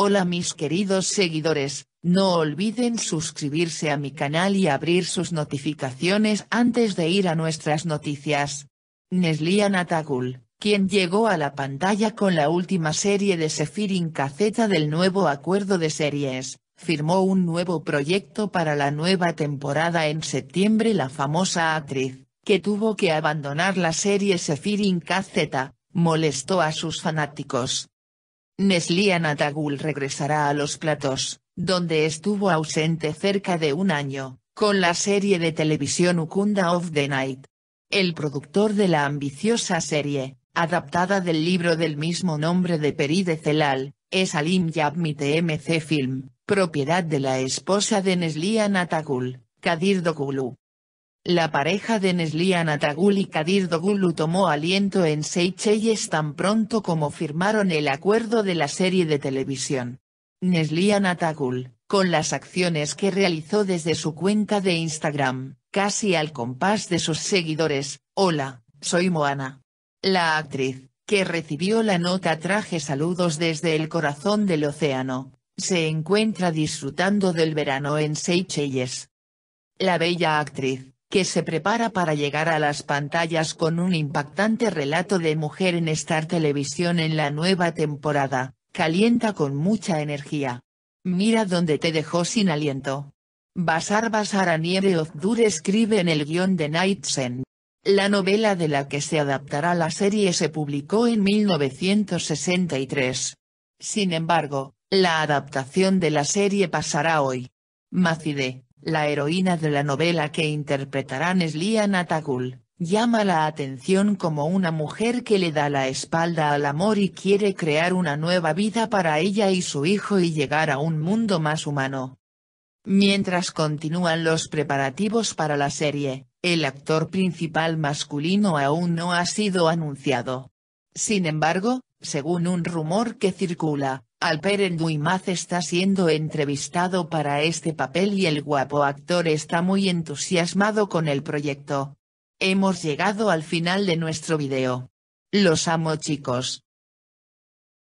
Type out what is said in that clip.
Hola mis queridos seguidores, no olviden suscribirse a mi canal y abrir sus notificaciones antes de ir a nuestras noticias. Neslian Atagul, quien llegó a la pantalla con la última serie de Sefirin Caceta del nuevo acuerdo de series, firmó un nuevo proyecto para la nueva temporada en septiembre la famosa actriz, que tuvo que abandonar la serie Sefirin KZ, molestó a sus fanáticos, Neslihan Atagul regresará a los platos, donde estuvo ausente cerca de un año, con la serie de televisión Ukunda of the Night. El productor de la ambiciosa serie, adaptada del libro del mismo nombre de Peride Celal, es Alim Yabmi TMC Film, propiedad de la esposa de Neslihan Natagul, Kadir Dogulu. La pareja de Neslihan Atagul y Kadir Dogulu tomó aliento en Seychelles tan pronto como firmaron el acuerdo de la serie de televisión. Neslihan Atagul, con las acciones que realizó desde su cuenta de Instagram, casi al compás de sus seguidores, Hola, soy Moana. La actriz, que recibió la nota traje saludos desde el corazón del océano, se encuentra disfrutando del verano en Seychelles. La bella actriz, que se prepara para llegar a las pantallas con un impactante relato de mujer en Star Televisión en la nueva temporada, calienta con mucha energía. Mira dónde te dejó sin aliento. Basar nieve Ozdur escribe en el guión de Nightsen. La novela de la que se adaptará la serie se publicó en 1963. Sin embargo, la adaptación de la serie pasará hoy. Macide, la heroína de la novela que interpretarán es Liana Tagul, llama la atención como una mujer que le da la espalda al amor y quiere crear una nueva vida para ella y su hijo y llegar a un mundo más humano. Mientras continúan los preparativos para la serie, el actor principal masculino aún no ha sido anunciado. Sin embargo, según un rumor que circula, Alperen Duymaz está siendo entrevistado para este papel y el guapo actor está muy entusiasmado con el proyecto. Hemos llegado al final de nuestro video. Los amo chicos.